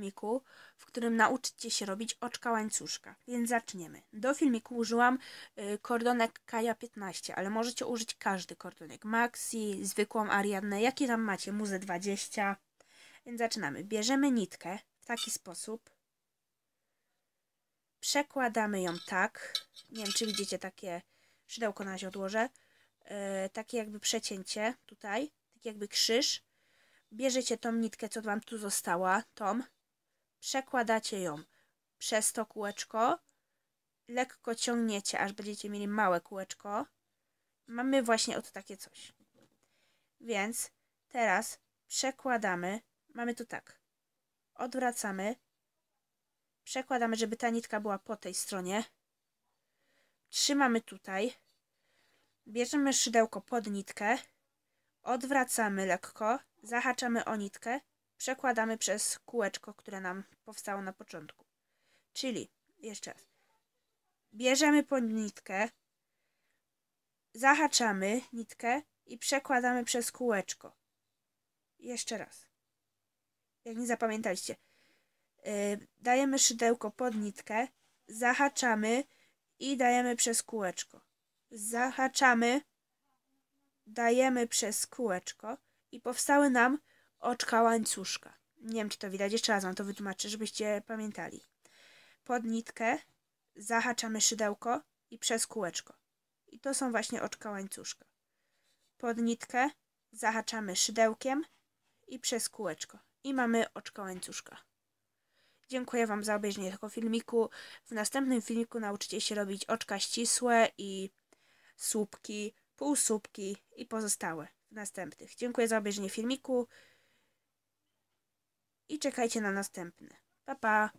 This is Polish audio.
filmiku, w którym nauczycie się robić oczka łańcuszka. Więc zaczniemy. Do filmiku użyłam y, kordonek Kaja 15, ale możecie użyć każdy kordonek. Maxi, zwykłą Ariadnę, jakie tam macie, Muze 20. Więc zaczynamy. Bierzemy nitkę w taki sposób. Przekładamy ją tak. Nie wiem, czy widzicie takie szydełko na razie odłożę. Y, takie jakby przecięcie tutaj, tak jakby krzyż. Bierzecie tą nitkę, co Wam tu została, tą, przekładacie ją przez to kółeczko, lekko ciągniecie, aż będziecie mieli małe kółeczko. Mamy właśnie oto takie coś. Więc teraz przekładamy, mamy tu tak, odwracamy, przekładamy, żeby ta nitka była po tej stronie, trzymamy tutaj, bierzemy szydełko pod nitkę, odwracamy lekko, zahaczamy o nitkę przekładamy przez kółeczko, które nam powstało na początku. Czyli, jeszcze raz, bierzemy pod nitkę, zahaczamy nitkę i przekładamy przez kółeczko. Jeszcze raz. Jak nie zapamiętaliście. Yy, dajemy szydełko pod nitkę, zahaczamy i dajemy przez kółeczko. Zahaczamy, dajemy przez kółeczko i powstały nam oczka łańcuszka. Nie wiem, czy to widać. Jeszcze raz wam to wytłumaczę, żebyście pamiętali. Pod nitkę zahaczamy szydełko i przez kółeczko. I to są właśnie oczka łańcuszka. Pod nitkę zahaczamy szydełkiem i przez kółeczko. I mamy oczka łańcuszka. Dziękuję Wam za obejrzenie tego filmiku. W następnym filmiku nauczycie się robić oczka ścisłe i słupki, półsłupki i pozostałe w następnych. Dziękuję za obejrzenie filmiku i czekajcie na następny. Pa pa!